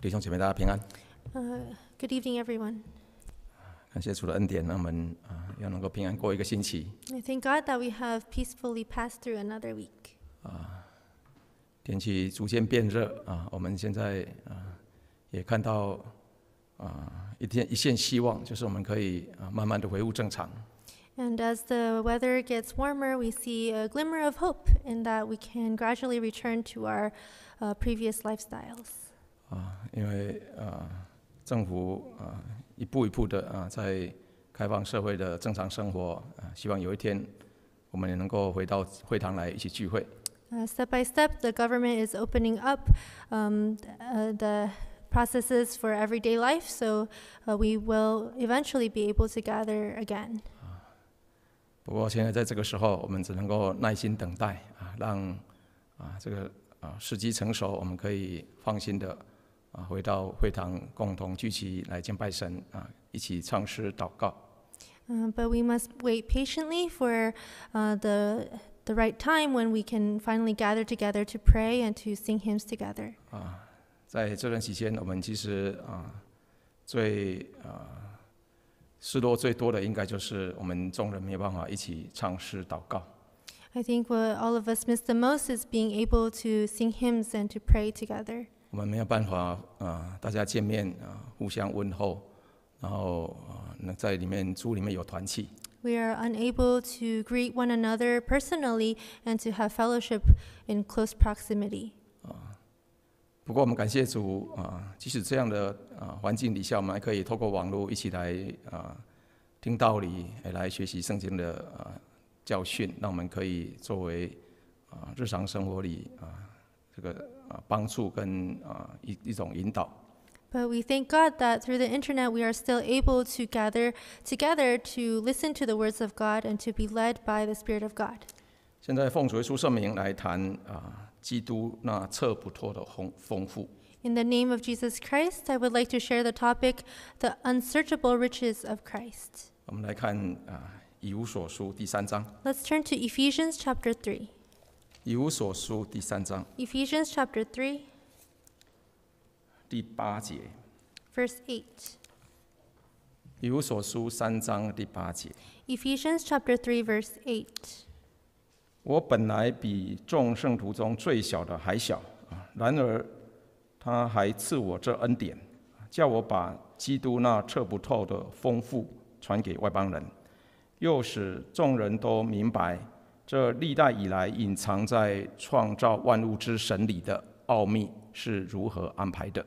弟兄姐妹，大家平安。呃、uh,，Good evening, everyone. 感谢主的恩典，让我们啊、呃、要能够平安过一个星期。I thank God that we have peacefully passed through another week. 啊，天气逐渐变热啊，我们现在啊也看到啊一天一线希望，就是我们可以啊慢慢的恢复正常。And as the weather gets warmer, we see a glimmer of hope in that we can gradually return to our uh, previous lifestyles. 啊，因为啊，政府啊，一步一步的啊，在开放社会的正常生活啊，希望有一天我们也能够回到会堂来一起聚会。Step by step, the government is opening up um the processes for everyday life, so we will eventually be able to gather again. 啊，不过现在在这个时候，我们只能够耐心等待啊，让啊这个啊时机成熟，我们可以放心的。回到会堂，共同聚集来敬拜神啊，一起唱诗祷告。嗯，But we must wait patiently for，呃，the the right time when we can finally gather together to pray and to sing hymns together。啊，在这段期间，我们其实啊，最啊失落最多的，应该就是我们众人没有办法一起唱诗祷告。I think what all of us miss the most is being able to sing hymns and to pray together。我们没有办法啊，大家见面啊，互相问候，然后那在里面，主里面有团契。We are unable to greet one another personally and to have fellowship in close proximity. 啊，不过我们感谢主啊，即使这样的啊环境底下，我们还可以透过网络一起来啊听道理，来学习圣经的啊教训，让我们可以作为啊日常生活里啊这个。But we thank God that through the internet we are still able to gather together to listen to the words of God and to be led by the Spirit of God. 现在奉主耶稣圣名来谈啊，基督那测不透的丰丰富。In the name of Jesus Christ, I would like to share the topic, the unsearchable riches of Christ. 我们来看啊，以无所书第三章。Let's turn to Ephesians chapter three. 以弗所书第三章 Ephesians chapter three。第八节。Verse eight。以弗所书三章第八节。Ephesians chapter three, verse eight。我本来比众圣徒中最小的还小啊！然而，他还赐我这恩典，叫我把基督那测不透的丰富传给外邦人，又使众人都明白。这历代以来隐藏在创造万物之神里的奥秘是如何安排的。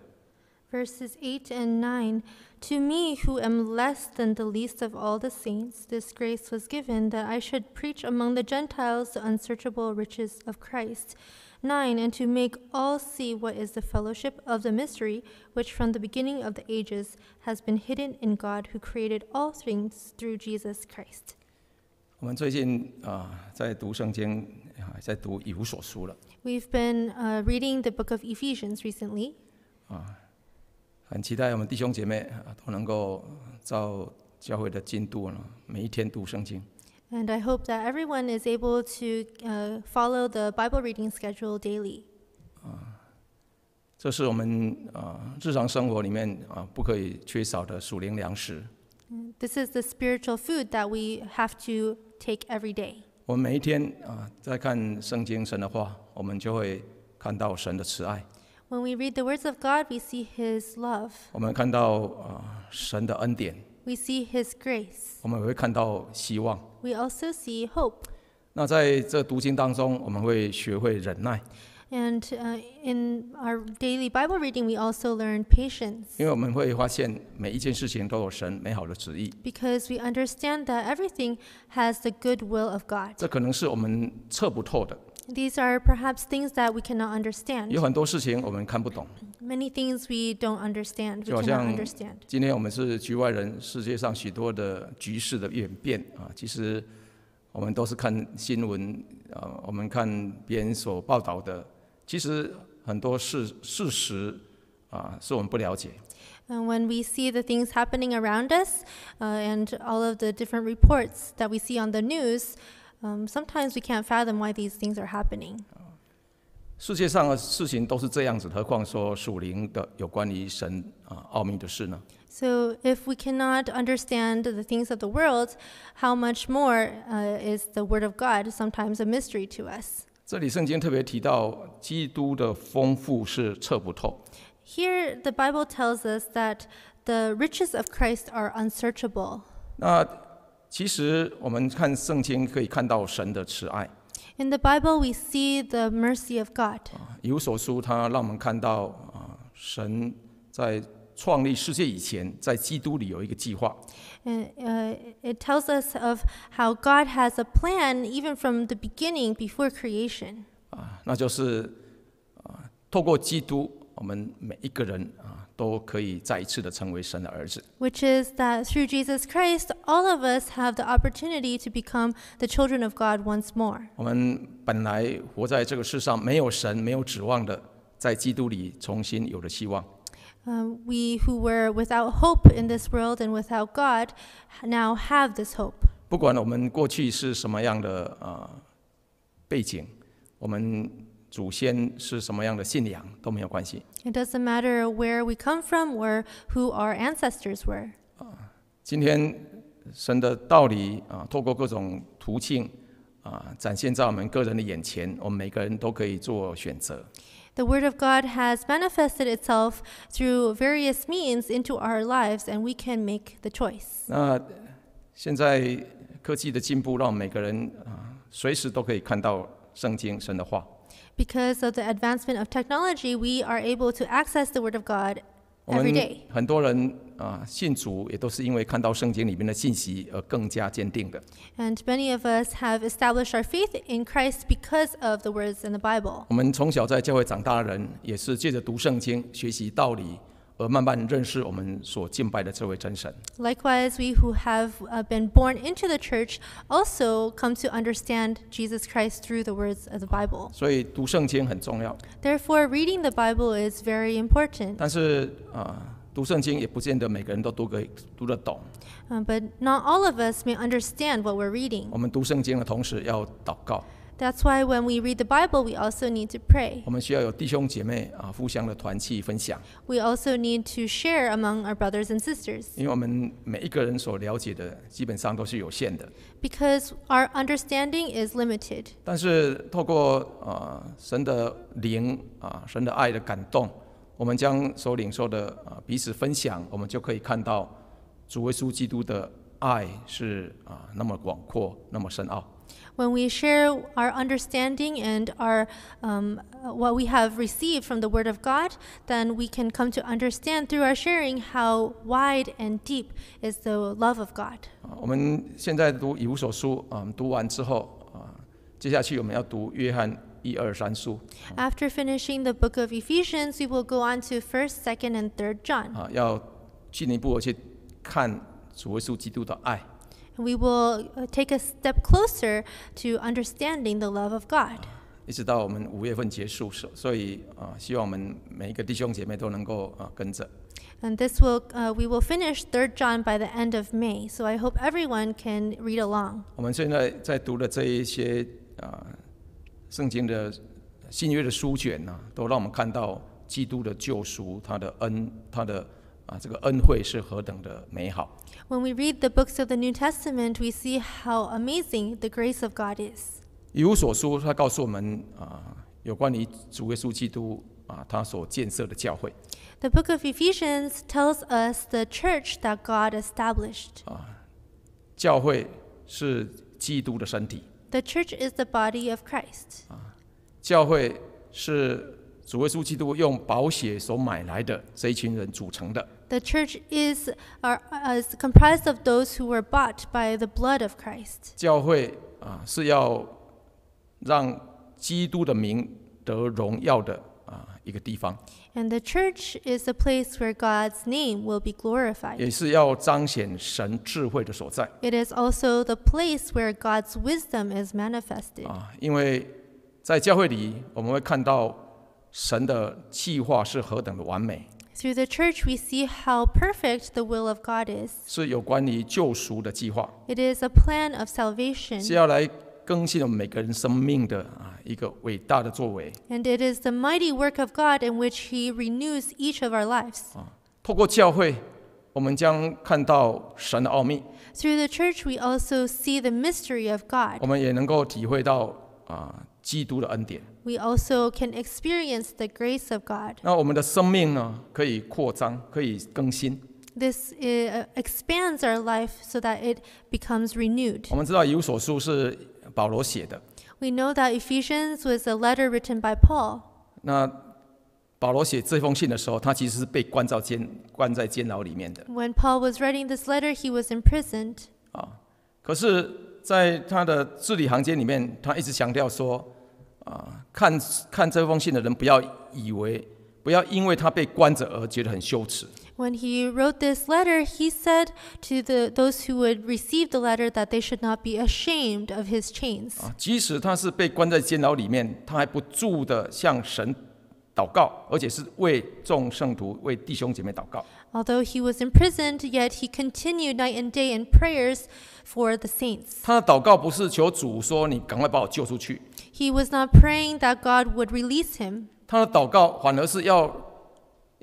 Verses 8 and 9 To me, who am less than the least of all the saints, this grace was given that I should preach among the Gentiles the unsearchable riches of Christ. 9 And to make all see what is the fellowship of the mystery, which from the beginning of the ages has been hidden in God who created all things through Jesus Christ. 我们最近啊，在读圣经啊，在读《以弗所书》了。We've been reading the book of Ephesians recently. 啊，很期待我们弟兄姐妹啊，都能够照教会的进度呢，每一天读圣经。And I hope that everyone is able to follow the Bible reading schedule daily. 啊，这是我们啊日常生活里面啊不可以缺少的属灵粮食。This is the spiritual food that we have to take every day. 我们每一天啊，在看圣经神的话，我们就会看到神的慈爱。When we read the words of God, we see His love. 我们看到啊，神的恩典。We see His grace. 我们也会看到希望。We also see hope. 那在这读经当中，我们会学会忍耐。And uh, in our daily Bible reading, we also learn patience Because we understand that everything has the good will of God. These are perhaps things that we cannot understand. Many things we don't understand, we cannot understand. 今天我们是局外人，世界上许多的局势的演变啊，其实我们都是看新闻啊，我们看别人所报道的，其实很多事事实啊是我们不了解。And when we see the things happening around us uh, and all of the different reports that we see on the news, um, sometimes we can't fathom why these things are happening. 世界上的事情都是这样子，何况说属灵的有关于神啊奥秘的事呢？So if we cannot understand the things of the world, how much more uh, is the word of God sometimes a mystery to us? 这里圣经特别提到基督的丰富是测不透。Here the Bible tells us that the riches of Christ are unsearchable. 那其实我们看圣经可以看到神的慈爱。In the Bible we see the mercy of God. 有所书它让我们看到啊神在。创立世界以前，在基督里有一个计划。It tells us of how God has a plan even from the beginning before creation. 啊，那就是啊，透过基督，我们每一个人啊，都可以再一次的成为神的儿子。Which is that through Jesus Christ, all of us have the opportunity to become the children of God once more. 我们本来活在这个世上没有神、没有指望的，在基督里重新有了希望。我们，who were without hope in this world and without God, now have this hope. 不管我们过去是什么样的啊背景，我们祖先是什么样的信仰都没有关系。It doesn't matter where we come from or who our ancestors were. 啊，今天神的道理啊，透过各种途径啊，展现在我们个人的眼前，我们每个人都可以做选择。The Word of God has manifested itself through various means into our lives, and we can make the choice. 那现在科技的进步，让我们每个人啊，随时都可以看到圣经神的话。Because of the advancement of technology, we are able to access the Word of God every day. every 啊，信主也都是因为看到圣经里面的信息而更加坚定的。And many of us have established our faith in Christ because of the words in the Bible。我们从小在教会长大的人，也是借着读圣经学习道理，而慢慢认识我们所敬拜的这位真神。Likewise, we who have been born into the church also come to understand Jesus Christ through the words of the Bible。所以读圣经很重要。Therefore, reading the Bible is very important。但是啊。读圣经也不见得每个人都读个读得懂。But not all of us may understand what we're reading. 我们读圣经的同时要祷告。That's why when we read the Bible, we also need to pray. 我们需要有弟兄姐妹啊，互相的团契分享。We also need to share among our brothers and sisters. 因为我们每一个人所了解的基本上都是有限的。Because our understanding is limited. 但是透过啊神的灵啊神的爱的感动。我们将所领受的啊彼此分享，我们就可以看到主耶稣基督的爱是啊那么广阔，那么深奥。When we share our understanding and our um what we have received from the Word of God, then we can come to understand through our sharing how wide and deep is the love of God. 我们现在读以五所书啊，读完之后啊，接下去我们要读约翰。一二三书。After finishing the book of Ephesians, we will go on to First, Second, and Third John. We will uh, take a step closer to understanding the love of God. 一直到我们五月份结束，所所以啊，希望我们每一个弟兄姐妹都能够啊跟着。And this will uh, we will finish Third John by the end of May. So I hope everyone can read along. 我们现在在读的这一些啊圣经的新约的书卷呐，都让我们看到基督的救赎，他的恩，他的啊，这个恩惠是何等的美好。When we read the books of the New Testament, we see how amazing the grace of God is. 以无所书，它告诉我们啊，有关于主耶稣基督啊，他所建设的教会。The book of Ephesians tells us the church that God established. 啊，教会是基督的身体。The church is the body of Christ。啊，教会是主耶稣基督用宝血所买来的这一群人组成的。The church is are is comprised of those who were bought by the blood of Christ。教会啊是要让基督的名得荣耀的。一个地方。And the church is the place where God's name will be glorified. also the place where God's wisdom is manifested. 啊，因为在教会里，我们会看到神的计划是何等的完美。Through the church, we see how perfect the will of God is. a plan of salvation. And it is the mighty work of God in which He renews each of our lives. 啊。透过教会，我们将看到神的奥秘，Through the church, we also see the mystery of God. We also can experience the grace of God. 那我们的生命呢，可以扩张，可以更新。This uh, expands our life so that it becomes renewed. 我们知道以无所书是保罗写的。We know that Ephesians was a letter written by Paul. 那保罗写这封信的时候，他其实是被关在监关在监牢里面的。When Paul was writing this letter, he was imprisoned. 啊，可是，在他的字里行间里面，他一直强调说，啊，看看这封信的人，不要以为，不要因为他被关着而觉得很羞耻。When he wrote this letter, he said to the, those who would receive the letter that they should not be ashamed of his chains. 啊，即使他是被关在监牢里面，他还不住的向神祷告，而且是为众圣徒、为弟兄姐妹祷告。Although he was imprisoned, yet he continued night and day in prayers for the saints. 他的祷告不是求主说：“你赶快把我救出去。” He was not praying that God would release him. 他的祷告反而是要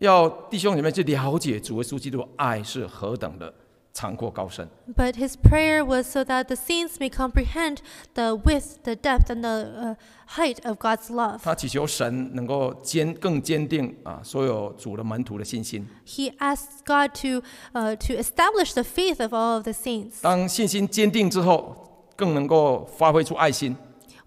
要弟兄姐妹去了解主耶稣基督爱是何等的广阔高深。But his prayer was so that the saints may comprehend the width, the depth, and the height of God's love. 他祈求神能够坚更坚定啊，所有主的门徒的信心。He asked God to, uh, to establish the faith of all of the saints. 当信心坚定之后，更能够发挥出爱心。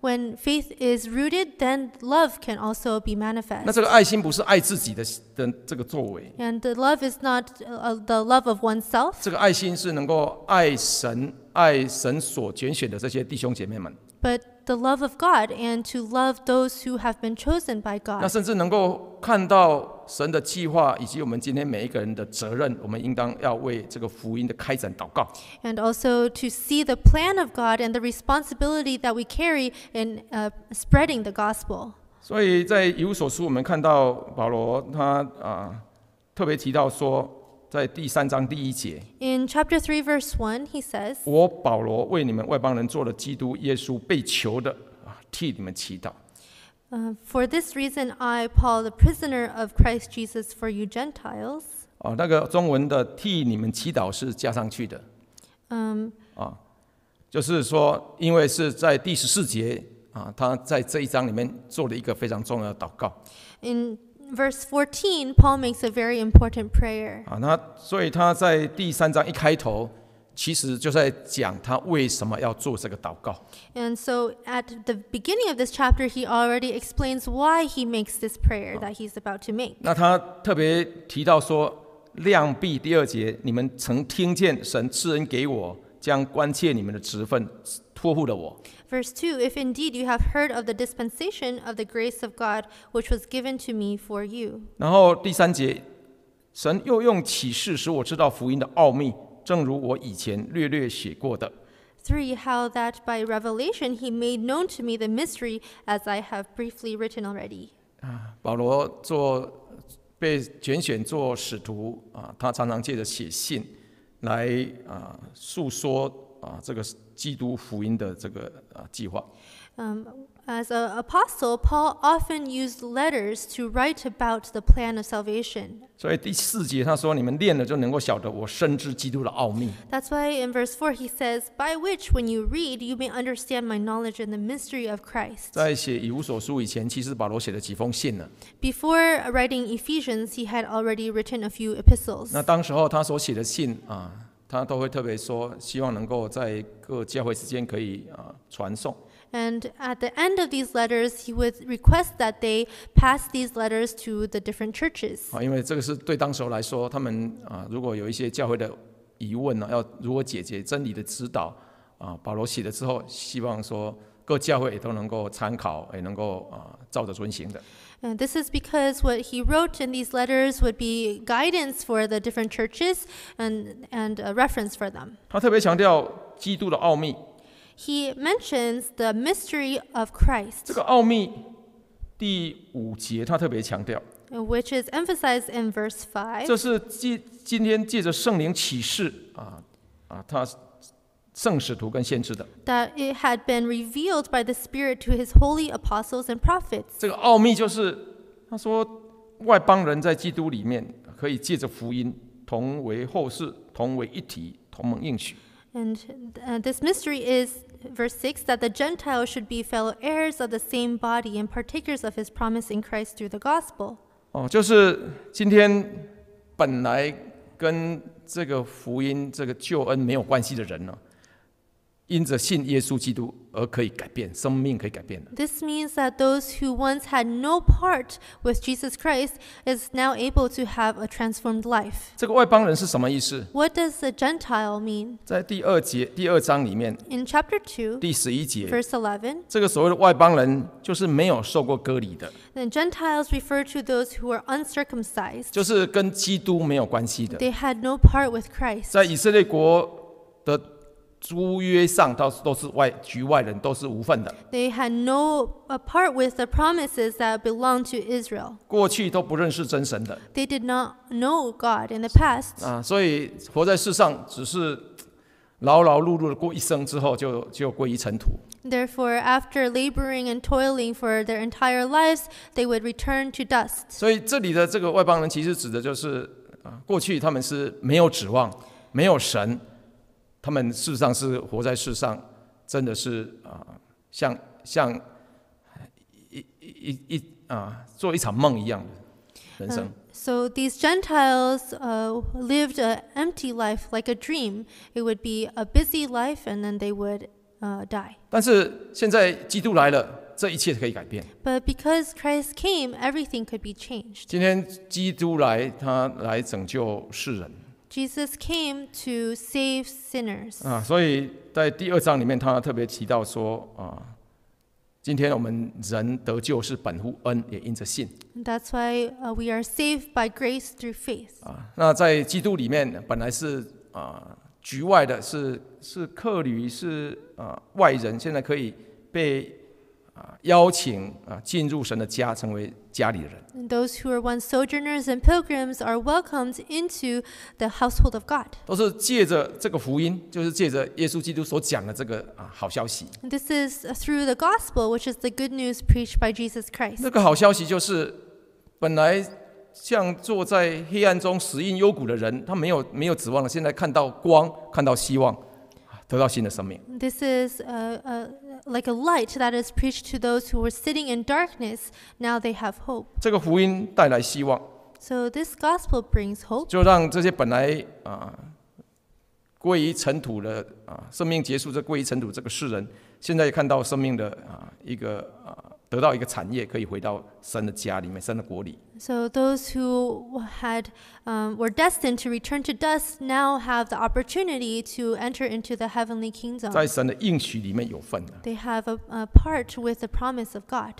When faith is rooted, then love can also be manifest. 那这个爱心不是爱自己的的这个作为。And the love is not uh, the love of oneself. 这个爱心是能够爱神、爱神所拣选的这些弟兄姐妹们。But the love of God and to love those who have been chosen by God. 那甚至能够看到神的计划，以及我们今天每一个人的责任，我们应当要为这个福音的开展祷告。And also to see the plan of God and the responsibility that we carry in uh spreading the gospel. 所以在以五所书，我们看到保罗他啊特别提到说。在第三章第一节，In chapter three, verse one, he says, 我保罗为你们外邦人做了基督耶稣被囚的啊，替你们祈祷。For this reason, I, Paul, the prisoner of Christ Jesus, for you Gentiles. 哦，那个中文的替你们祈祷是加上去的。嗯，啊，就是说，因为是在第十四节啊，他在这一章里面做了一个非常重要的祷告。In verse fourteen, Paul makes a very important prayer. 啊，那所以他在第三章一开头，其实就在讲他为什么要做这个祷告。And so at the beginning of this chapter, he already explains why he makes this prayer that he's about to make. Verse 2 If indeed you have heard of the dispensation of the grace of God which was given to me for you. Three, How that by revelation he made known to me the mystery as I have briefly written already. 啊，保罗做被拣选做使徒啊，他常常借着写信来啊诉说 as an apostle, Paul often used letters to write about the plan of salvation. 所以第四节他说：“你们练了就能够晓得我深知基督的奥秘。” That's why in verse four he says, "By which, when you read, you may understand my knowledge and the mystery of Christ." 在写以无所书以前，其实保罗写了几封信呢。Before writing Ephesians, he had already written a few epistles. 那当时候他所写的信啊。他都会特别说，希望能够在各教会之间可以啊传送。And at the end of these letters, he would request that they pass these letters to the different churches. 啊，因为这个是对当时来说，他们啊如果有一些教会的疑问呢，要如何解决真理的指导啊，保罗写了之后，希望说各教会也都能够参考，也能够啊照着遵行的。Uh, this is because what he wrote in these letters would be guidance for the different churches and, and a reference for them. He mentions the mystery of Christ. which is emphasized in verse five. 这是今今天借着圣灵启示啊啊，他圣使徒跟先知的。that it had been revealed by the Spirit to his holy apostles and prophets. Uh, this mystery is, verse 6, that the Gentiles should be fellow heirs of the same body and partakers of his promise in Christ through the gospel. 因着信耶稣基督而可以改变，生命可以改变的。This means that those who once had no part with Jesus Christ is now able to have a transformed life. 这个外邦人是什么意思？What does the Gentile mean？在第二节第二章里面，In chapter two，第十一节，verse eleven，这个所谓的外邦人就是没有受过割礼的。The Gentiles refer to those who are uncircumcised，就是跟基督没有关系的。They had no part with Christ。在以色列国的租约上都是都是外局外人，都是无份的。They had no a part with the promises that belonged to Israel。过去都不认识真神的。They did not know God in the past。啊，所以活在世上只是，劳劳碌碌的过一生之后，就就归于尘土。Therefore, after laboring and toiling for their entire lives, they would return to dust。所以这里的这个外邦人，其实指的就是啊，过去他们是没有指望，没有神。他们事实上是活在世上，真的是啊，像像一一一啊，做一场梦一样的人生。So these Gentiles uh lived an empty life like a dream. It would be a busy life, and then they would uh die. 但是现在基督来了，这一切可以改变。But because Christ came, everything could be changed. 今天基督来，他来拯救世人。Jesus came to save sinners 啊，所以在第二章里面，他特别提到说啊，今天我们人得救是本乎恩，也因着信。That's why we are saved by grace through faith。啊，那在基督里面本来是啊局外的，是是客旅，是啊外人，现在可以被。啊，邀请啊，进入神的家，成为家里人。Those who are once sojourners and pilgrims are welcomed into the household of God。都是借着这个福音，就是借着耶稣基督所讲的这个啊好消息。This is through the gospel, which is the good news preached by Jesus Christ。这个好消息就是，本来像坐在黑暗中、死荫幽谷的人，他没有没有指望了，现在看到光，看到希望，得到新的生命。This is a h like a light that is preached to those who were sitting in darkness now they have hope 这个福音带来希望 so this gospel brings hope 就让这些本来啊归于尘土的啊生命结束这归于尘土这个世人现在看到生命的啊一个啊得到一个产业，可以回到神的家里面，神的国里。So those who had, um, were destined to return to dust now have the opportunity to enter into the heavenly kingdom. 在神的应许里面有份的。They have a, a part with the promise of God.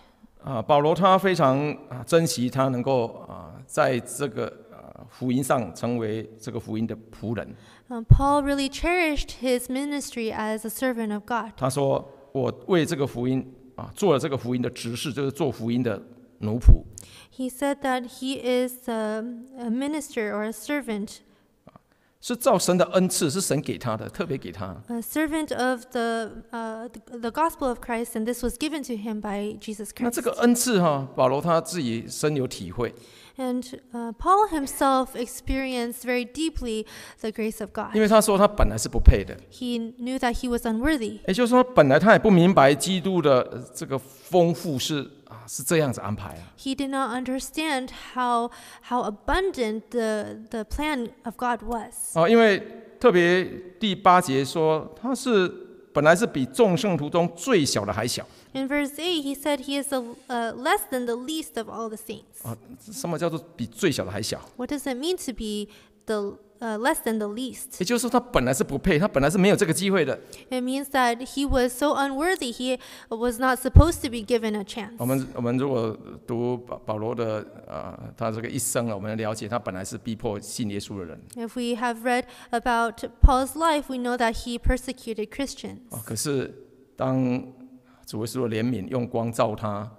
Paul really cherished his ministry as a servant of God. 他说：“我为这个福音做了这个福音的执事，就是做福音的奴仆。是造神的恩赐，是神给他的，特别给他。A servant of the uh the gospel of Christ, and this was given to him by Jesus Christ. 那这个恩赐哈，保罗他自己深有体会。And uh, Paul himself experienced very deeply the grace of God. 因为他说他本来是不配的。He knew that he was unworthy. 也就是说，本来他也不明白基督的这个丰富是。啊，是这样子安排啊。He did not understand how how abundant the the plan of God was. In verse eight, he said he is a, uh, less than the least of all the saints. 啊，什么叫做比最小的还小？What does it mean to be the 呃 uh, less than the least。也就是说，他本来是不配，他本来是没有这个机会的。It means that he was so unworthy, he was not supposed to be given a chance。我们我们如果读保保罗的啊，他这个一生了，我们了解他本来是逼迫信耶稣的人。If we have read about Paul's life, we know that he persecuted Christians. Christians。啊，可是当主耶稣的怜悯用光照他。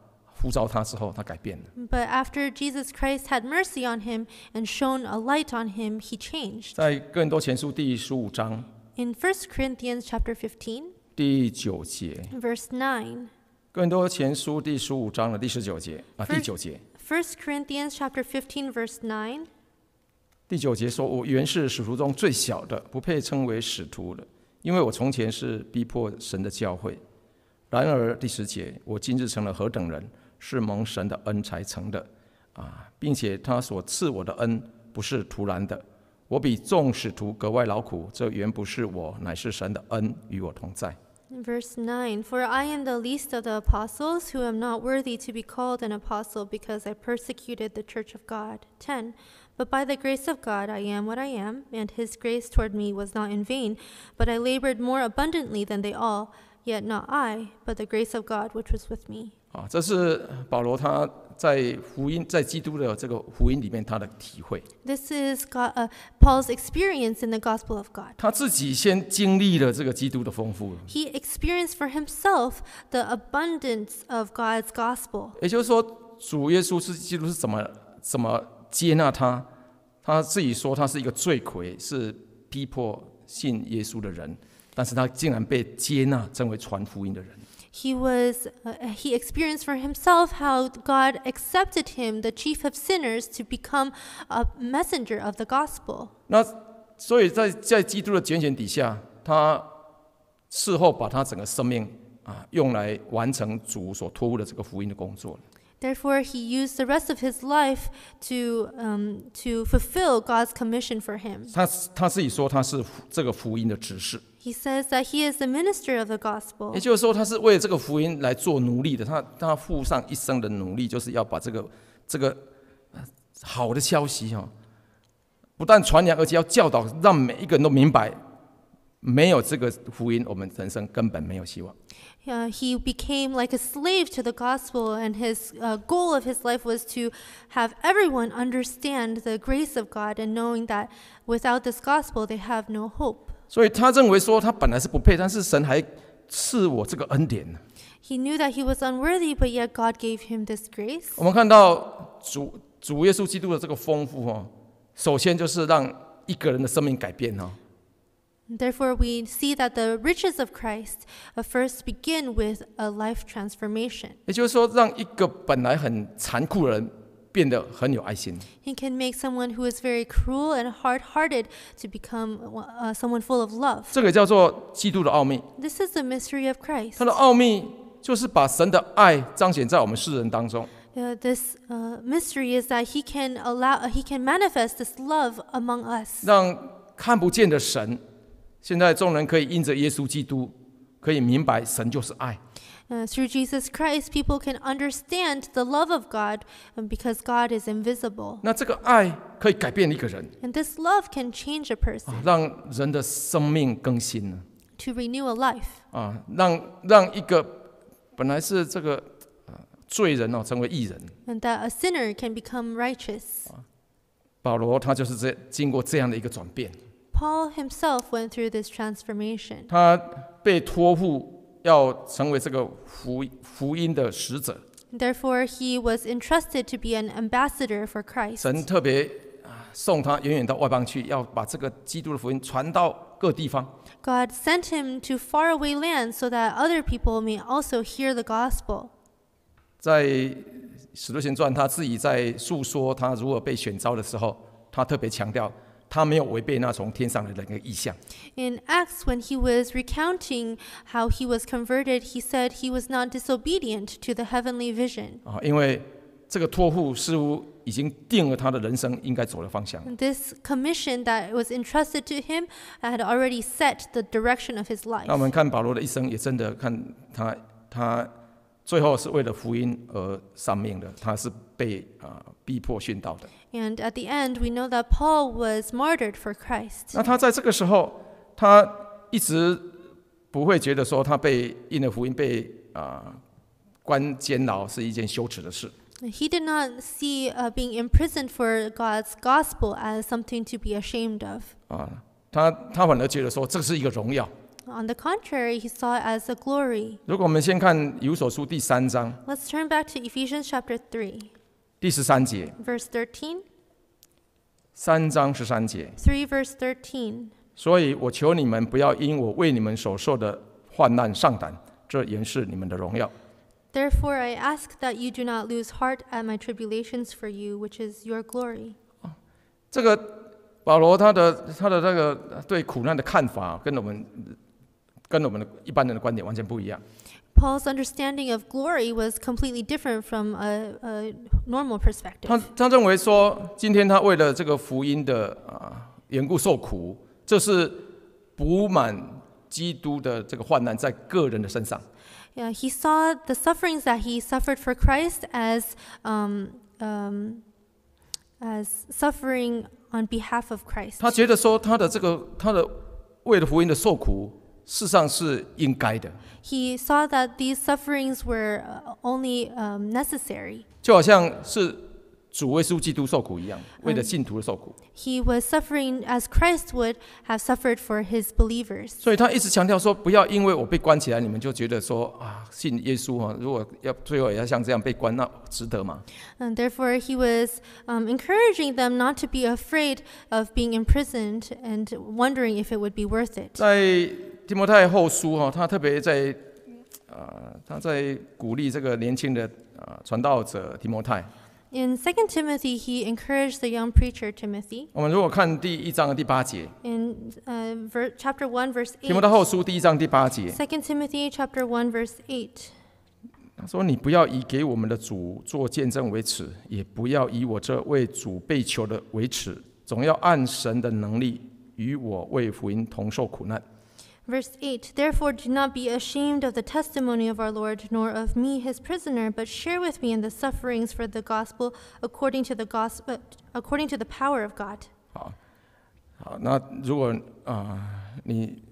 呼召他之后，他改变了。But after Jesus Christ had mercy on him and shown a light on him, he changed. 在《更多前书》第十五章。In First Corinthians chapter fifteen. 第九节。Verse nine.《更多前书》第十五章的第十九节啊，第九节。First Corinthians chapter fifteen, verse nine. 第九节说：“我原是使徒中最小的，不配称为使徒的，因为我从前是逼迫神的教会。然而，第十节，我今日成了何等人？”是蒙神的恩才成的，啊，并且他所赐我的恩不是徒然的。我比众使徒格外劳苦，这原不是我，乃是神的恩与我同在。Verse 9 For I am the least of the apostles, who am not worthy to be called an apostle, because I persecuted the church of God. 10 But by the grace of God I am what I am, and his grace toward me was not in vain, but I labored more abundantly than they all, yet not I, but the grace of God which was with me. 啊，这是保罗他在福音，在基督的这个福音里面他的体会。This is God, uh, Paul's experience in the gospel of God. 他自己先经历了这个基督的丰富。He experienced for himself the abundance of God's gospel. 也就是说，主耶稣是基督是怎么怎么接纳他？他自己说他是一个罪魁，是逼迫信耶稣的人，但是他竟然被接纳成为传福音的人。he was uh, he experienced for himself how God accepted him, the chief of sinners, to become a messenger of the gospel. Therefore, he used the rest of his life to um, to fulfill God's commission for him. 他他自己说他是这个福音的执事。he says that he is the minister of the gospel. he became like a slave to the gospel, and his uh, goal of his life was to have everyone understand the grace of God and knowing that without this gospel they have no hope. 所以他认为说他本来是不配，但是神还赐我这个恩典呢。He knew that he was unworthy, but yet God gave him this grace. 我们看到主主耶稣基督的这个丰富哦，首先就是让一个人的生命改变哦。Therefore, we see that the riches of Christ first begin with a life transformation. 也就是说，让一个本来很残酷的人。变得很有爱心。He can make someone who is very cruel and hard-hearted to become someone full of love. 这个叫做基督的奥秘。This is the mystery of Christ. 他的奥秘就是把神的爱彰显在我们世人当中。Uh, This mystery is that he can allow, he can manifest this love among us. 让看不见的神，现在众人可以因着耶稣基督，可以明白神就是爱。Uh, through Jesus Christ, people can understand the love of God um, because God is invisible. 那这个爱可以改变一个人，And this love can change a person 啊让人的生命更新了 ah, renew a life, 啊，让让一个本来是这个呃罪人哦成为义人。and ah, that a sinner can become righteous. Ah, 保罗他就是这经过这样的一个转变，Paul himself went through this transformation. 他被托付要成为这个福福音的使者。Therefore, he was entrusted to be an ambassador for Christ. 神特别啊，送他远远到外邦去，要把这个基督的福音传到各地方。God sent him to faraway lands so that other people may also hear the gospel. 在《使徒行传》，他自己在述说他如果被选召的时候，他特别强调。他没有违背那从天上的那个意象。In Acts, when he was recounting how he was converted, he said he was not disobedient to the heavenly vision. 啊，因为这个托付似乎已经定了他的人生应该走的方向。This commission that was entrusted to him had already set the direction of his life. 那我们看保罗的一生，也真的看他他最后是为了福音而丧命的，他是。And at the end, we know that Paul was martyred for Christ. 那他在这个时候，他一直不会觉得说他被因了福音被啊、呃、关监牢是一件羞耻的事。He did not see uh, being imprisoned for God's gospel as something to be ashamed of. 啊，他他反而觉得说这是一个荣耀。On the contrary, he saw it as a glory. let us turn back to Ephesians chapter 3. 第十三节，Verse thirteen。三章十三节。Three verse thirteen。所以我求你们不要因我为你们所受的患难上胆，这原是你们的荣耀。Therefore I ask that you do not lose heart at my tribulations for you, which is your glory。这个保罗他的他的这个对苦难的看法，跟我们跟我们的一般人的观点完全不一样。Paul's understanding of glory was completely different from a, a normal perspective. 他他认为说，今天他为了这个福音的啊缘故受苦，这是补满基督的这个患难在个人的身上。Yeah, he saw the sufferings that he suffered for Christ as um um as suffering on behalf of Christ. 他觉得说他的这个他的为了福音的受苦。事实上是应该的。He saw that these sufferings were uh, only um necessary. he was suffering as Christ would have suffered for his believers. therefore he was um encouraging them not to be afraid of being imprisoned and wondering if it would be worth it. 在提摩太后书哈，他特别在啊，他在鼓励这个年轻的啊传道者提摩太。In Second Timothy, he encouraged the young preacher Timothy. 我们如果看第一章第八节。In uh chapter one verse. 提摩太后书第一章第八节。Second Timothy chapter one verse eight. 他说：“你不要以给我们的主做见证为耻，也不要以我这为主被囚的为耻，总要按神的能力与我为福音同受苦难。” Verse 8 Therefore, do not be ashamed of the testimony of our Lord, nor of me, his prisoner, but share with me in the sufferings for the gospel according to the, gospel, uh, according to the power of God. 好，好，那如果啊、呃，你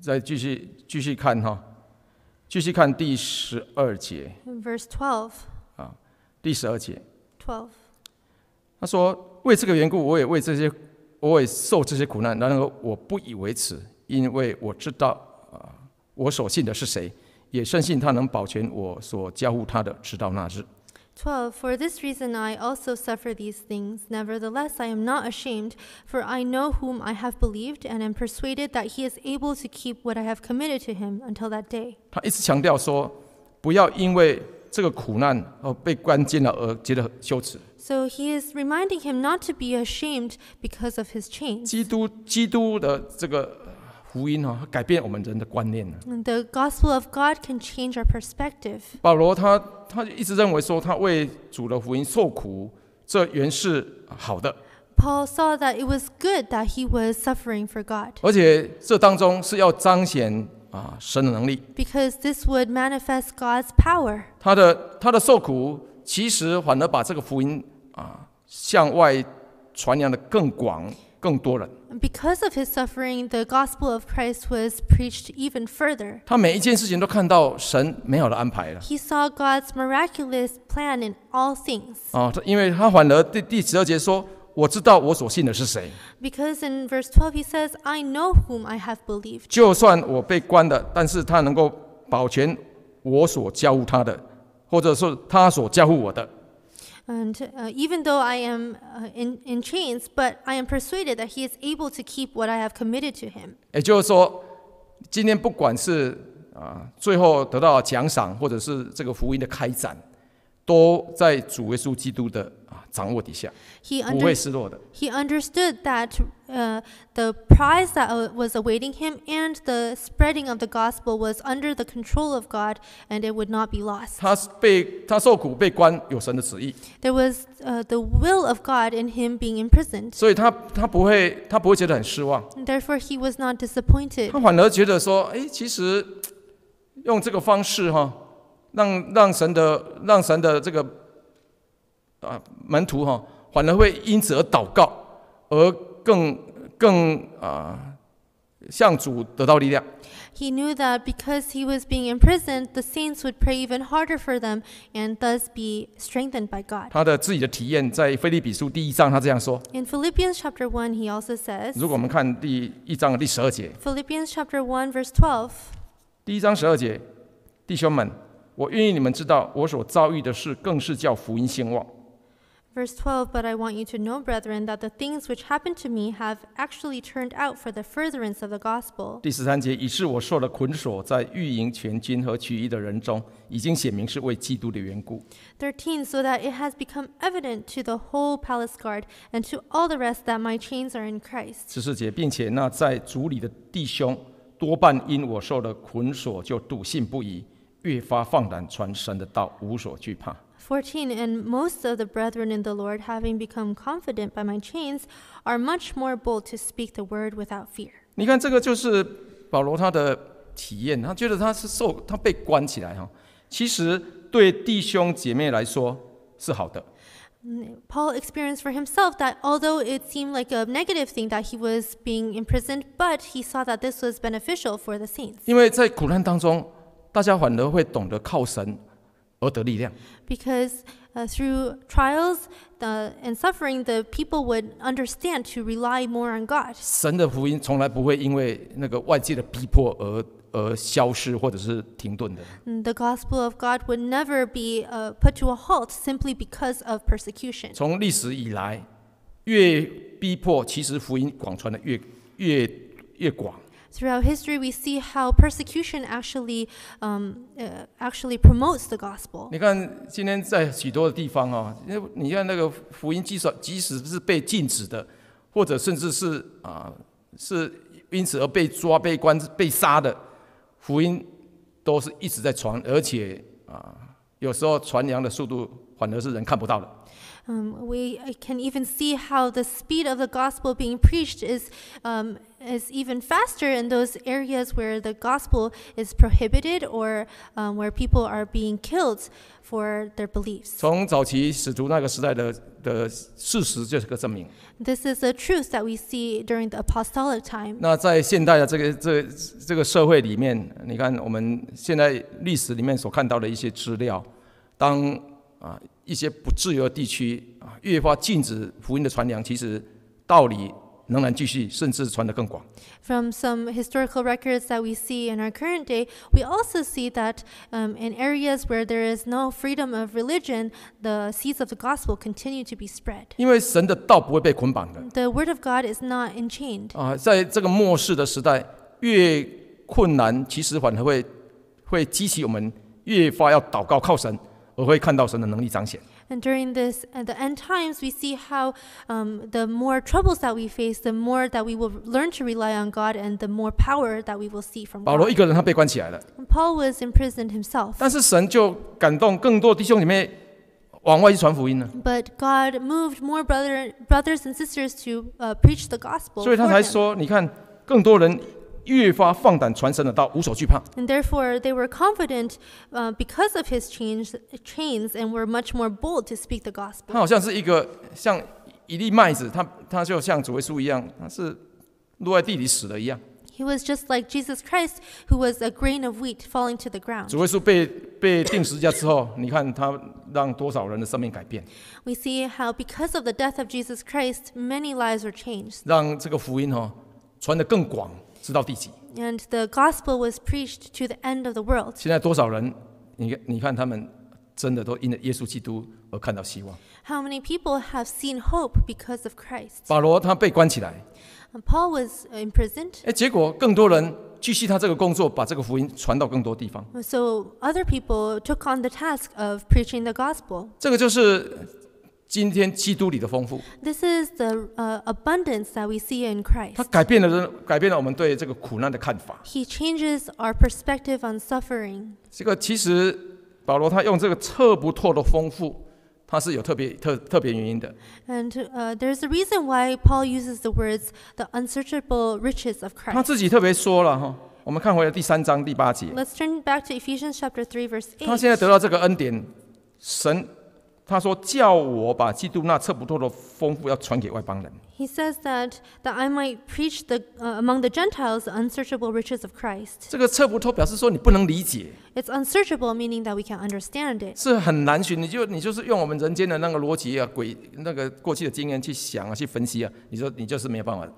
再继续继续看哈、哦，继续看第十二节。Verse twelve。啊，第十二节。Twelve。他说：“为这个缘故，我也为这些，我也受这些苦难，然而我不以为耻。”因为我知道啊，我所信的是谁，也深信他能保全我所交付他的，直到那日。12. For this reason I also suffer these things. Nevertheless, I am not ashamed, for I know whom I have believed, and am persuaded that he is able to keep what I have committed to him until that day. 他一直强调说，不要因为这个苦难而被关进了而觉得羞耻。So he is reminding him not to be ashamed because of his chains. 基督基督的这个福音啊，改变我们人的观念了。The gospel of God can change our perspective. 保罗他他一直认为说，他为主的福音受苦，这原是好的。Paul saw that it was good that he was suffering for God. 而且这当中是要彰显啊神的能力，because this would manifest God's power. 他的他的受苦，其实反而把这个福音啊向外传扬的更广，更多人。because of his suffering, the gospel of Christ was preached even further. He saw God's miraculous plan in all things. because in verse twelve he says, "I know whom I have believed." 就算我被关了，但是他能够保全我所交付他的，或者是他所交付我的。and uh, even though I am uh, in, in chains, but I am persuaded that he is able to keep what I have committed to him. He understood that uh, the prize that uh, was awaiting him and The spreading of the gospel was under the control of God, and it would not be lost. 他被他受苦被关有神的旨意。There was the will of God in him being imprisoned. 所以他他不会他不会觉得很失望。Therefore, he was not disappointed. 他反而觉得说，哎，其实用这个方式哈，让让神的让神的这个啊门徒哈，反而会因此而祷告，而更更啊。向主得到力量。He knew that because he was being imprisoned, the saints would pray even harder for them and thus be strengthened by God. 他的自己的体验在菲利比书第一章，他这样说：In Philippians chapter 1, he also says, 如果我们看第一章的第十二节，Philippians chapter 1 verse 12, 第一章十二节，弟兄们，我愿意你们知道，我所遭遇的事，更是叫福音兴旺。Verse 12 But I want you to know, brethren, that the things which happened to me have actually turned out for the furtherance of the gospel. Thirteen. so that it has become evident to the whole palace guard and to all the rest that my chains are in Christ。十四节，并且那在主里的弟兄，多半因我受了捆锁，就笃信不疑，越发放胆传神的道，无所惧怕。14 And most of the brethren in the Lord, having become confident by my chains, are much more bold to speak the word without fear. 你看，这个就是保罗他的体验，他觉得他是受他被关起来哈，其实对弟兄姐妹来说是好的。Paul experienced for himself that although it seemed like a negative thing that he was being imprisoned, but he saw that this was beneficial for the saints. 因为在苦难当中，大家反而会懂得靠神 because, uh, through trials the, and suffering, the people would understand to rely more on God. 神的福音从来不会因为那个外界的逼迫而而消失或者是停顿的。The gospel of God would never be uh, put to a halt simply because of persecution. 从历史以来，越逼迫，其实福音广传的越越越广。Throughout history, we see how persecution actually um actually promotes the gospel。你看，今天在许多的地方啊，你看那个福音，即使即使是被禁止的，或者甚至是啊，是因此而被抓、被关、被杀的，福音都是一直在传，而且啊，有时候传扬的速度反而是人看不到的。Um, we can even see how the speed of the gospel being preached is, um, is even faster in those areas where the gospel is prohibited or um, where people are being killed for their beliefs. this is a truth that we see during the apostolic time. 那在现代的这个这这个社会里面，你看我们现在历史里面所看到的一些资料，当啊一些不自由的地区啊，越发禁止福音的传扬，其实道理仍然继续，甚至传得更广。From some historical records that we see in our current day, we also see that um, in areas where there is no freedom of religion, the seeds of the gospel continue to be spread. 因为神的道不会被捆绑的。The word of God is not enchained. 啊，在这个末世的时代，越困难，其实反而会会激起我们越发要祷告靠神。我会看到神的能力彰显。And during this at the end times, we see how um, the more troubles that we face, the more that we will learn to rely on God, and the more power that we will see from. God. Paul was imprisoned himself, 但是神就感动更多弟兄姐妹往外去传福音了，but God moved more brother brothers and sisters to uh, preach the gospel. 越发放胆传神的道，无所惧怕。And therefore they were confident, because of his chains, and were much more bold to speak the gospel. 他好像是一个像一粒麦子，他他就像主耶稣一样，他是落在地里死了一样。He was just like Jesus Christ, who was a grain of wheat falling to the ground. 主耶稣被被钉十字架之后，你看他让多少人的生命改变？We see how, because of the death of Jesus Christ, many lives are changed. 让这个福音哦，传的更广。知道第几？And the gospel was preached to the end of the world. 现在多少人？你你看，他们真的都因着耶稣基督而看到希望。How many people have seen hope because of Christ? 保罗他被关起来。Paul was imprisoned. 哎，结果更多人继续他这个工作，把这个福音传到更多地方。So other people took on the task of preaching the gospel. 这个就是。今天基督里的丰富。This is the uh, abundance that we see in Christ. 他改变了人，改变了我们对这个苦难的看法。He changes our perspective on suffering. 这个其实保罗他用这个测不透的丰富。它是有特别特特别原因的。And uh, there's a reason why Paul uses the words the unsearchable riches of Christ. 他自己特别说了哈，我们看回第三章第八节。Let's turn back to Ephesians chapter three verse eight. 他现在得到这个恩典，神他说：“叫我把基督那测不透的丰富要传给外邦人。” He says that that I might preach the among the Gentiles, the unsearchable riches of Christ. 这个测不透表示说你不能理解。It's unsearchable, meaning that we can't understand it. 是很难寻，你就你就是用我们人间的那个逻辑啊、鬼那个过去的经验去想啊、去分析啊，你说你就是没有办法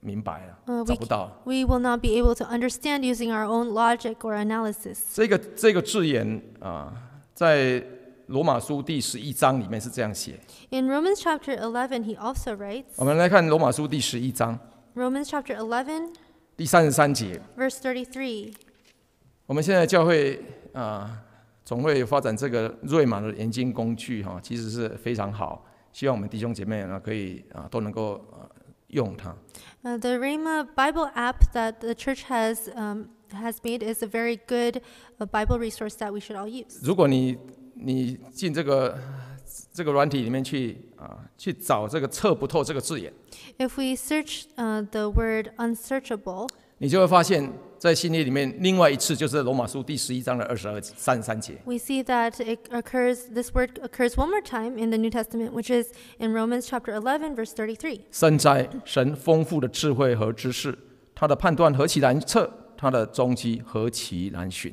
明白了，找不到。We will not be able to understand using our own logic or analysis. 这个这个字眼啊，在罗马书第十一章里面是这样写。In Romans chapter eleven, he also writes. 我们来看罗马书第十一章。Romans chapter eleven. 第三十三节。Verse thirty three. 我们现在教会啊，总会发展这个瑞玛的研经工具哈，其实是非常好，希望我们弟兄姐妹呢，可以啊都能够用它。呃、The r e m a Bible app that the church has um has made is a very good a Bible resource that we should all use. 如果你你进这个这个软体里面去啊，去找这个“测不透”这个字眼。If we search, uh, the word "unsearchable"，你就会发现在新约里面另外一次就是罗马书第十一章的二十二三十三节。We see that it occurs. This word occurs one more time in the New Testament, which is in Romans chapter eleven, verse thirty-three。深哉，神丰富的智慧和知识，他的判断何其难测，他的踪迹何其难寻。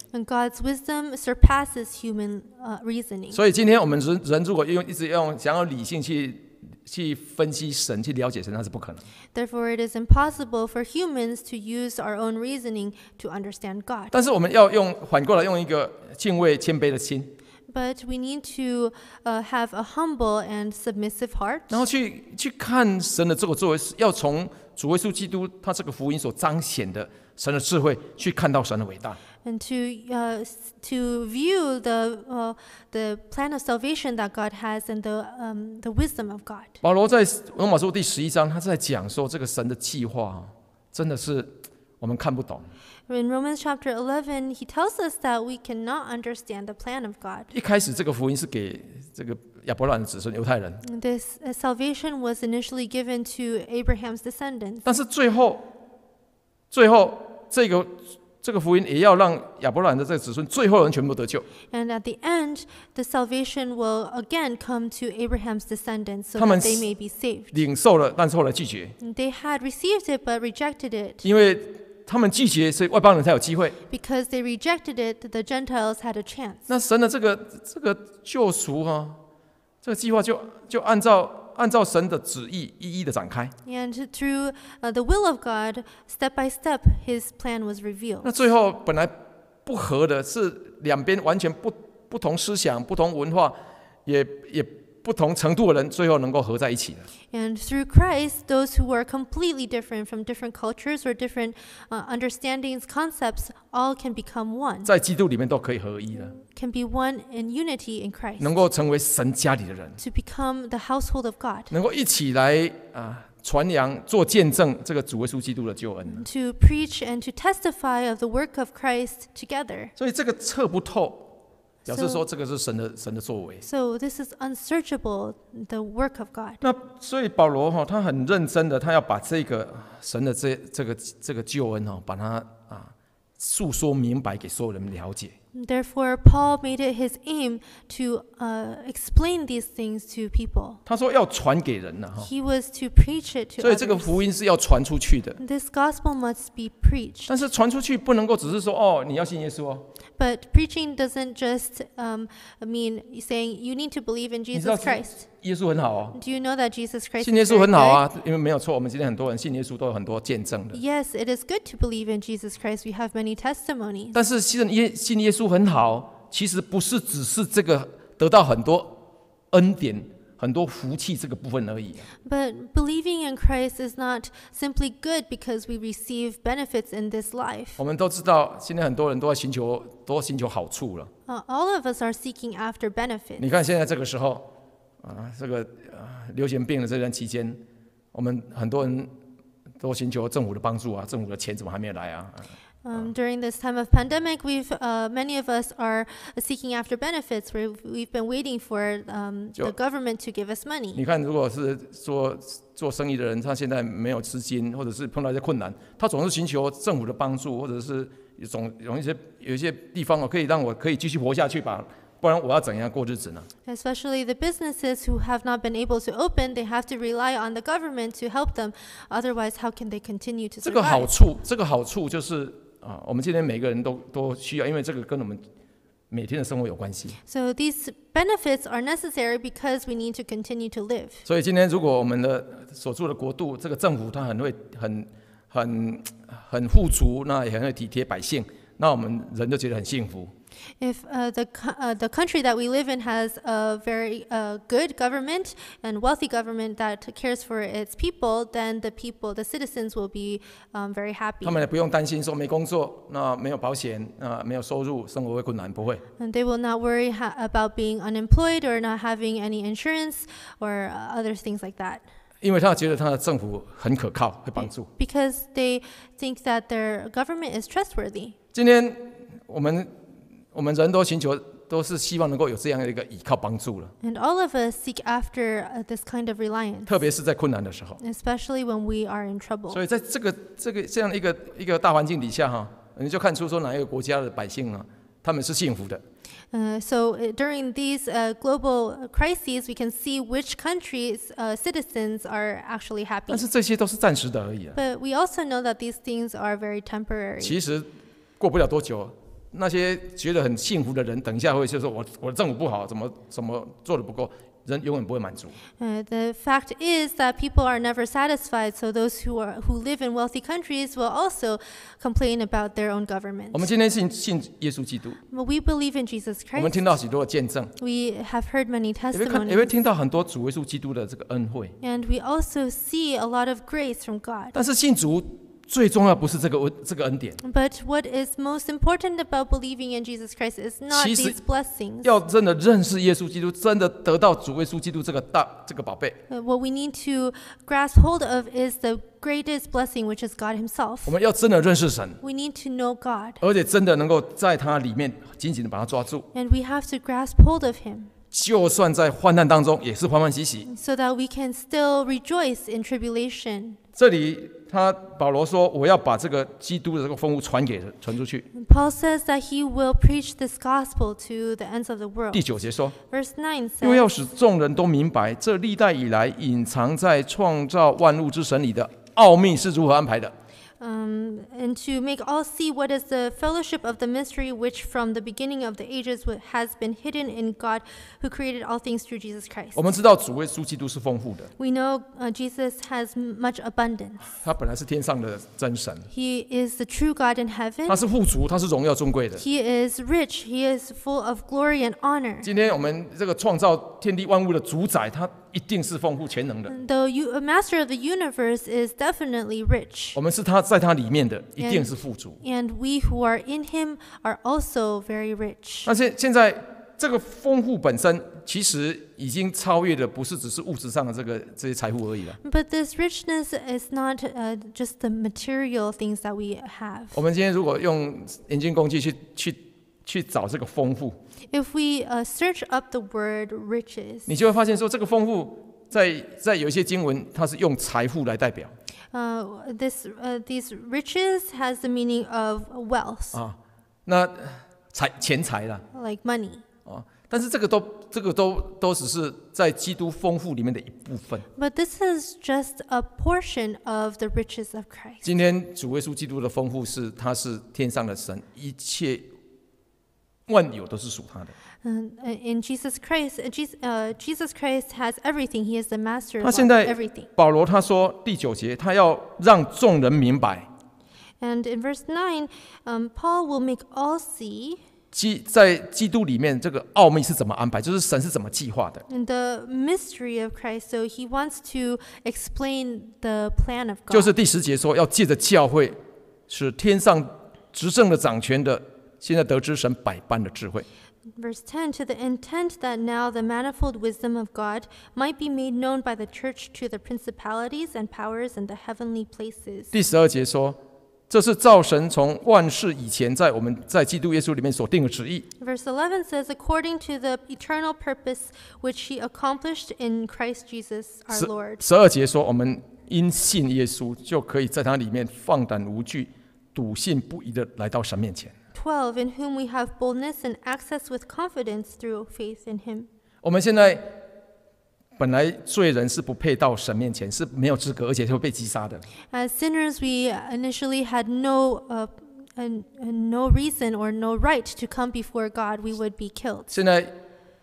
And surpasses human reasoning. God's wisdom 所以今天我们人人如果用一直用想要理性去去分析神、去了解神，那是不可能。Therefore, it is impossible for humans to use our own reasoning to understand God. 但是我们要用反过来用一个敬畏、谦卑的心。But we need to have a humble and submissive heart. 然后去去看神的这个作为，要从主耶稣基督他这个福音所彰显的神的智慧，去看到神的伟大。and to uh, to view the uh, the plan of salvation that God has and the um, the wisdom of in Romans chapter eleven, he tells us that we cannot understand the plan of God。一开始这个福音是给这个亚伯兰的子孙犹太人。This uh, salvation was initially given to Abraham's descendants。但是最后，最后这个。这个福音也要让亚伯兰的这个子孙最后人全部得救。And at the end, the salvation will again come to Abraham's descendants, so they may be saved. 领受了，但是后来拒绝。They had received it, but rejected it. 因为他们拒绝，所以外邦人才有机会。Because they rejected it, the Gentiles had a chance. 那神的这个这个救赎哈，这个计划就就按照。按照神的旨意，一一的展开。And through the will of God, step by step, His plan was revealed. 那最后本来不合的是两边完全不不同思想、不同文化，也也。不同程度的人最后能够合在一起的。And through Christ, those who are completely different from different cultures or different uh, understandings, concepts, all can become one. 在基督里面都可以合一的。Can be one in unity in Christ. 能够成为神家里的人。To become the household of God. 能够一起来啊。传扬、做见证这个主耶稣基督的救恩。To preach and to testify of the work of Christ together. together。所以这个测不透。表示说这个是神的神的作为。So this is unsearchable the work of God. 那所以保罗哈，他很认真的，他要把这个神的这这个这个救恩哈，把它啊诉说明白给所有人了解。Therefore Paul made it his aim to uh explain these things to people. 他说要传给人呢哈。He was to preach it to. 所以这个福音是要传出去的。This gospel must be preached. 但是传出去不能够只是说哦，你要信耶稣哦。but preaching doesn't just um, mean saying you need to believe in Jesus Christ. Do you know that Jesus Christ 信耶 it is good to believe in Jesus Christ. We have many testimonies. 但是信耶信耶稣很好，其实不是只是这个得到很多恩典很多福气这个部分而已。But believing in Christ is not simply good because we receive benefits in this life. 我们都知道，现在很多人都在寻求，都寻求好处了。All of us are seeking after benefits. 你看现在这个时候，啊，这个啊，流行病的这段期间，我们很多人都寻求政府的帮助啊，政府的钱怎么还没有来啊？Um, oh. during this time of pandemic, we've uh, many of us are seeking after benefits. We've, we've been waiting for um, the government to give us money. 你看，如果是做做生意的人，他现在没有资金，或者是碰到一些困难，他总是寻求政府的帮助，或者是总有一些有一些地方哦，可以让我可以继续活下去吧，不然我要怎样过日子呢？Especially the businesses who have not been able to open, they have to rely on the government to help them. Otherwise, how can they continue to 这个好 survive? 啊，我们今天每个人都都需要，因为这个跟我们每天的生活有关系。So these benefits are necessary because we need to continue to live。所以今天，如果我们的所住的国度，这个政府它很会、很、很、很富足，那也很会体贴百姓，那我们人就觉得很幸福。If uh, the, uh, the country that we live in has a very uh, good government and wealthy government that cares for its people, then the people, the citizens will be um, very happy. they will not worry about being unemployed or not having any insurance or uh, other things like that. 因为他觉得他的政府很可靠，会帮助。Because they think that their government is trustworthy. 今天我们我们人都寻求都是希望能够有这样的一个依靠帮助了。And all of us seek after this kind of reliance. 特别是在困难的时候。Especially when we are in trouble. 所以在这个这个这样一个一个大环境底下哈，你就看出说哪一个国家的百姓呢，他们是幸福的。呃，So during these global crises, we can see which countries' citizens are actually happy. 但是这些都是暂时的而已。But we also know that these things are very temporary. 其实，过不了多久。那些觉得很幸福的人，等一下会就说我我的政府不好，怎么怎么做的不够，人永远不会满足。呃、The fact is that people are never satisfied. So those who are who live in wealthy countries will also complain about their own government. 我们今天信信耶稣基督。We believe in Jesus Christ. 我们听到许多见证。We have heard many testimonies. 也会也会听到很多主耶稣基督的这个恩惠。And we also see a lot of grace from God. 但是信主。最重要不是这个恩这个恩典。But what is most important about believing in Jesus Christ is not these blessings. 要真的认识耶稣基督，真的得到主耶稣基督这个大这个宝贝，Uh, What we need to grasp hold of is the greatest blessing, which is God Himself. 我们要真的认识神，We need to know God, 而且真的能够在他里面紧紧的把他抓住，and we have to grasp hold of Him 就算在患难当中也是欢欢喜喜。so that we can still rejoice in tribulation. 这里他保罗说：“我要把这个基督的这个风物传给传出去。” Paul says that he will preach this gospel to the ends of the world. 第九节说：“Verse nine says，又要使众人都明白这历代以来隐藏在创造万物之神里的奥秘是如何安排的。” um, and to make all see what is the fellowship of the mystery which from the beginning of the ages has been hidden in God who created all things through Jesus Christ. We know uh, Jesus has much abundance. He is the true God in heaven. He is rich. He is full of glory and honor. 今天我们这个创造天地万物的主宰，他一定是丰富全能的。Though master of the universe is definitely rich. 在它里面的一定是富足。And we who are in Him are also very rich. 那现现在这个丰富本身，其实已经超越的不是只是物质上的这个这些财富而已了。But this richness is not just the material things that we have. 我们今天如果用研究工具去去去找这个丰富，If we u search up the word riches，你就会发现说这个丰富在在有一些经文，它是用财富来代表。呃，this these riches has the meaning of wealth 啊，那财钱财啦。l i k e money 啊，但是这个都这个都都只是在基督丰富里面的一部分。But this is just a portion of the riches of Christ。今天主耶稣基督的丰富是，他是天上的神，一切万有都是属他的。嗯，h r i s t j e s u s 呃，s u s c has r i s t h everything. He is the master of everything. 他现在保罗他说第九节，他要让众人明白。And in verse nine, um, Paul will make all see. 基在基督里面这个奥秘是怎么安排，就是神是怎么计划的。The mystery of Christ. So he wants to explain the plan of God. 就是第十节说要借着教会，使天上执政的掌权的，现在得知神百般的智慧。Verse 10 To the intent that now the manifold wisdom of God might be made known by the church to the principalities and powers and the heavenly places. Verse 11 says, According to the eternal purpose which he accomplished in Christ Jesus our Lord. 十二节说，我们因信耶稣就可以在他里面放胆无惧、笃信不疑的来到神面前。12, in whom we have boldness and access with confidence through faith in him. 我们现在本来罪人是不配到神面前，是没有资格，而且是会被击杀的。As sinners, we initially had no uh, and, no reason or no right to come before God. We would be killed. 现在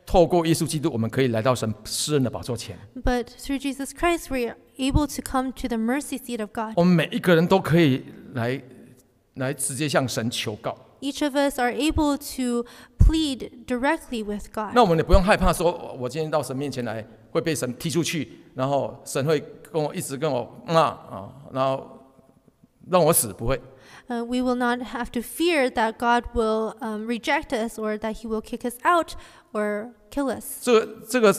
透过耶稣基督，我们可以来到神施恩的宝座前。But through Jesus Christ, we are able to come to the mercy seat of God. 我们每一个人都可以来来直接向神求告。each of us are able to plead directly with God. 那我们也不用害怕说，我今天到神面前来会被神踢出去，然后神会跟我一直跟我骂啊，然后让我死，不会。Uh, we will not have to fear that God will um, reject us or that He will kick us out or kill us. so the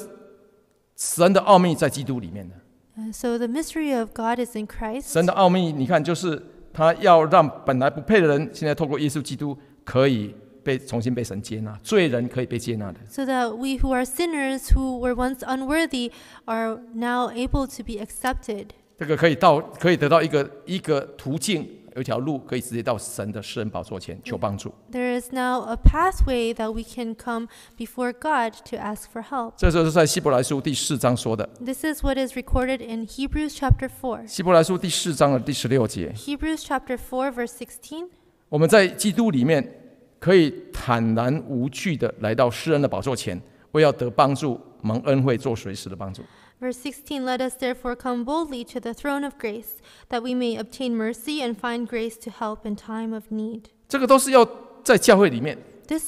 mystery of God is in Christ. 神的奥秘，你看就是。他要让本来不配的人，现在透过耶稣基督可以被重新被神接纳，罪人可以被接纳的。So that we who are sinners, who were once unworthy, are now able to be accepted. 这个可以到，可以得到一个一个途径。有一条路可以直接到神的诗人宝座前求帮助。There is now a pathway that we can come before God to ask for help。这就是在希伯来书第四章说的。This is what is recorded in Hebrews chapter four。希伯来书第四章的第十六节。Hebrews chapter four, verse sixteen。我们在基督里面可以坦然无惧的来到施恩的宝座前，为要得帮助、蒙恩惠、做随时的帮助。Verse 16 Let us therefore come boldly to the throne of grace, that we may obtain mercy and find grace to help in time of need. This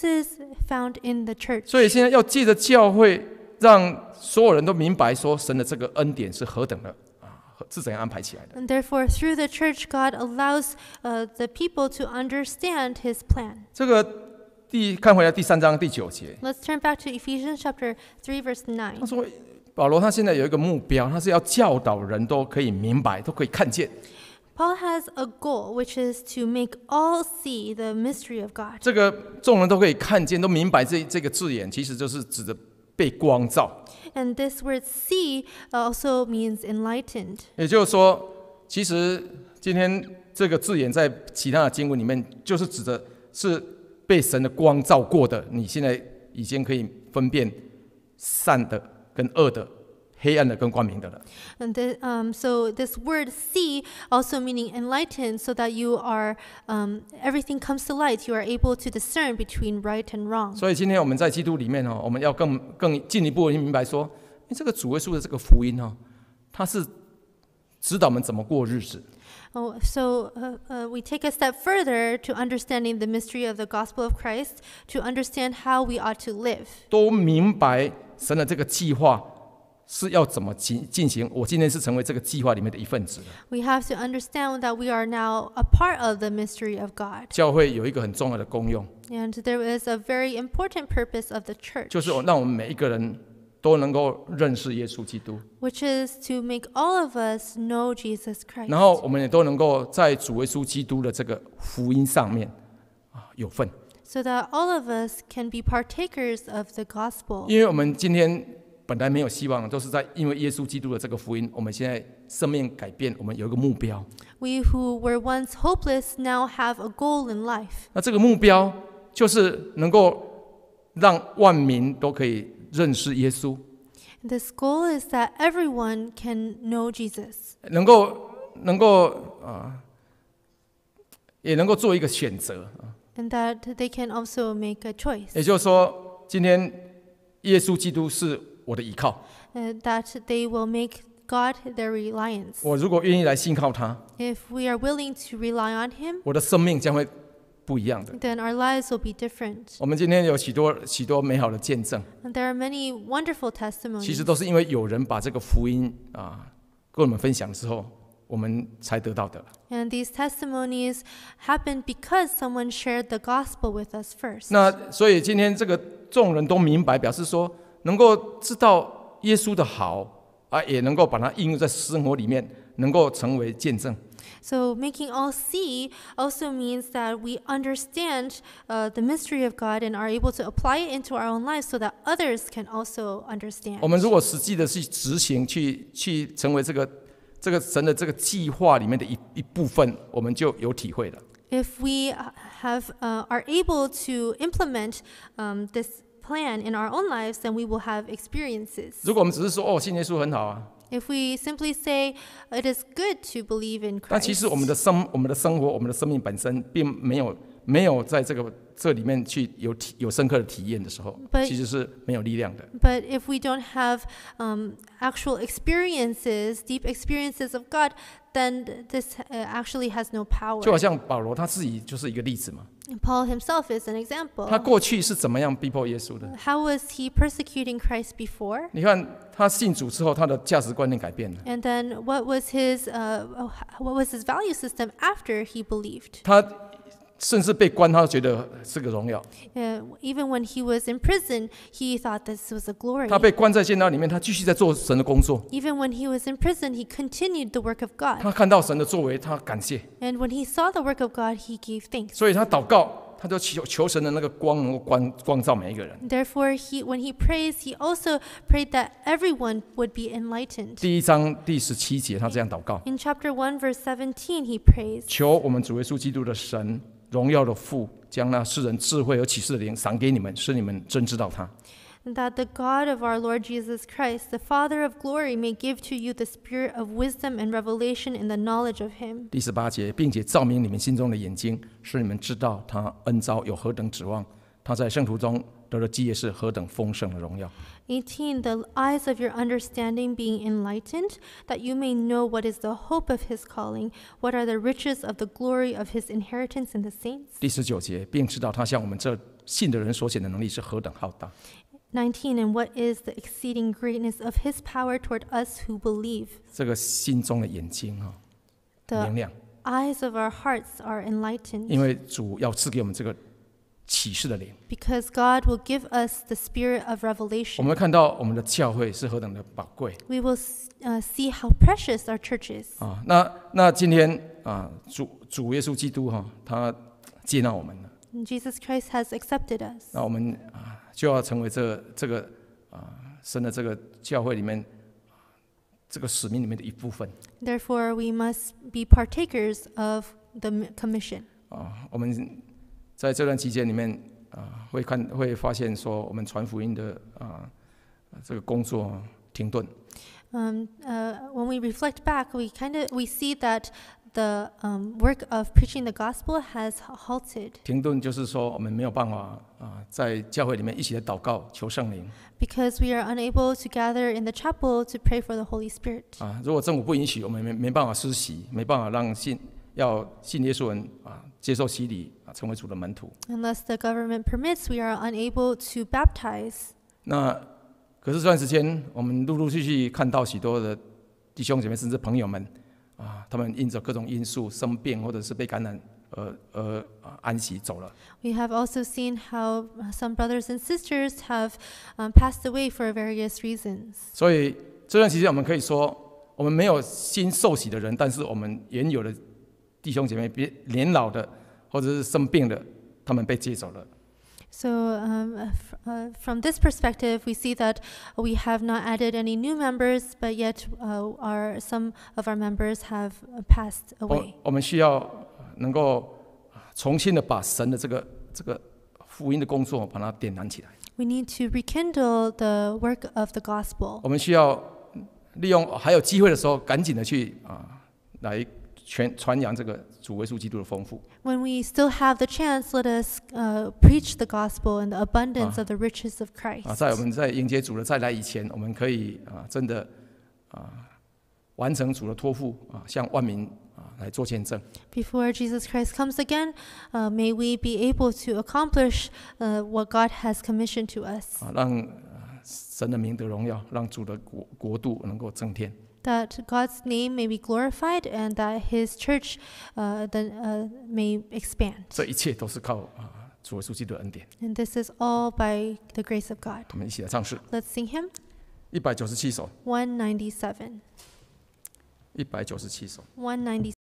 is found in the church. 所以现在要借着教会，让所有人都明白说神的这个恩典是何等的。是怎样安排起来的？And therefore, through the church, God allows uh the people to understand His plan. 这个第看回来第三章第九节。Let's turn back to Ephesians chapter three, verse nine. 他说保罗他现在有一个目标，他是要教导人都可以明白，都可以看见。Paul has a goal which is to make all see the mystery of God. 这个众人都可以看见，都明白这这个字眼，其实就是指的被光照。And this word "see" also means enlightened. 也就是说，其实今天这个字眼在其他的经文里面，就是指的是被神的光照过的。你现在已经可以分辨善的。跟恶的、黑暗的跟光明的了。And the um so this word see also meaning enlightened, so that you are um everything comes to light, you are able to discern between right and wrong. 所以今天我们在基督里面哦，我们要更更进一步去明白说，诶这个主耶稣的这个福音哦，它是。指导我们怎么过日子。Oh, so uh, uh, we take a step further to understanding the mystery of the gospel of Christ to understand how we ought to live. 都明白神的这个计划是要怎么进进行。我今天是成为这个计划里面的一份子。We have to understand that we are now a part of the mystery of God. 教会有一个很重要的功用，And there is a very important purpose of the church. 就是让我们每一个人都能够认识耶稣基督，然后我们也都能够在主耶稣基督的这个福音上面啊有份。因为我们今天本来没有希望，都是在因为耶稣基督的这个福音，我们现在生命改变，我们有一个目标。那这个目标就是能够让万民都可以。认识耶稣。This goal is that everyone can know Jesus。能够能够啊，也能够做一个选择 And that they can also make a choice。也就是说，今天耶稣基督是我的依靠。That they will make God their reliance。我如果愿意来信靠他，If we are willing to rely on him，我的生命将会。不一样的。我们今天有许多许多美好的见证。其实都是因为有人把这个福音啊跟我们分享之后，我们才得到的。那所以今天这个众人都明白，表示说能够知道耶稣的好啊，也能够把它应用在生活里面，能够成为见证。So, making all see also means that we understand uh, the mystery of God and are able to apply it into our own lives so that others can also understand. 我们如果实际的去执行，去去成为这个这个神的这个计划里面的一一部分，我们就有体会了。If we have uh, are able to implement um, this plan in our own lives, then we will have experiences. 如果我们只是说哦，信耶稣很好啊。if we simply say it is good to believe in Christ，但其实我们的生、我们的生活、我们的生命本身并没有没有在这个这里面去有体有深刻的体验的时候，其实是没有力量的。But if we don't have um actual experiences, deep experiences of God, then this uh, actually has no power. Paul himself is an example. How was he persecuting Christ before? And then what was his uh oh, what was his value system after he believed? 甚至被关，他觉得是个荣耀。Even when he was in prison, he thought this was a glory. 他被关在监牢里面，他继续在做神的工作。Even when he was in prison, he continued the work of God. 他看到神的作为，他感谢。And when he saw the work of God, he gave thanks. 所以他祷告，他就求求神的那个光能够光光照每一个人。Therefore, he when he prays, he also prayed that everyone would be enlightened. 第一章第十七节，他这样祷告。In chapter one, verse seventeen, he prays. 求我们主耶稣基督的神。荣耀的父将那世人智慧和启示的灵赏给你们，使你们真知道他。That the God of our Lord Jesus Christ, the Father of glory, may give to you the spirit of wisdom and revelation in the knowledge of Him. 第十八节，并且照明你们心中的眼睛，使你们知道他恩召有何等指望，他在圣徒中。Eighteen, The eyes of your understanding being enlightened, that you may know what is the hope of his calling, what are the riches of the glory of his inheritance in the saints. 第十九节，并知道他向我们这信的人所显的能力是何等浩大。19. And what is the exceeding greatness of his power toward us who believe? 这个心中的眼睛啊、哦，明 The of our hearts are enlightened. 因为主要赐给我们这个启示的灵。b e c a u s e God will give us the Spirit of Revelation。我们看到我们的教会是何等的宝贵。We will, see how precious our churches. 啊，那那今天啊，主主耶稣基督哈，他接纳我们了。Jesus Christ has accepted us。那我们啊，就要成为这这个啊生的这个教会里面，这个使命里面的一部分。Therefore, we must be partakers of the commission. 啊，我们。在这段期间里面，啊，会看会发现说我们传福音的啊，这个工作停顿。嗯，呃，When we reflect back, we kind of we see that the um work of preaching the gospel has halted。停顿就是说我们没有办法啊，在教会里面一起来祷告求圣灵。Because we are unable to gather in the chapel to pray for the Holy Spirit。啊，如果政府不允许，我们没没办法实习，没办法让信要信耶稣人啊。接受洗礼啊，成为主的门徒。Unless the government permits, we are unable to baptize. 那可是这段时间，我们陆陆续续看到许多的弟兄姐妹，甚至朋友们啊，他们因着各种因素生病，或者是被感染，而而啊安息走了。We have also seen how some brothers and sisters have passed away for various reasons. 所以这段时间，我们可以说，我们没有新受洗的人，但是我们原有的。弟兄姐妹，别年老的或者是生病的，他们被接走了。So, from this perspective, we see that we have not added any new members, but yet our some of our members have passed away. 我们需要能够重新的把神的这个这个福音的工作把它点燃起来。We need to rekindle the work of the gospel. 我们需要利用还有机会的时候，赶紧的去啊来。When we still have the chance, let us uh, preach the gospel and the abundance of the riches of Christ. 啊，在我们在迎接主的再来以前，我们可以啊，真的啊，完成主的托付啊，向万民啊来做见证。Before Jesus Christ comes again, uh, may we be able to accomplish uh, what God has commissioned to us. 啊，让神的名得荣耀，让主的国国度能够增添。that God's name may be glorified and that His church, uh, the, uh, may expand. And this is all by the grace of God. let us sing him. One hundred ninety-seven. One hundred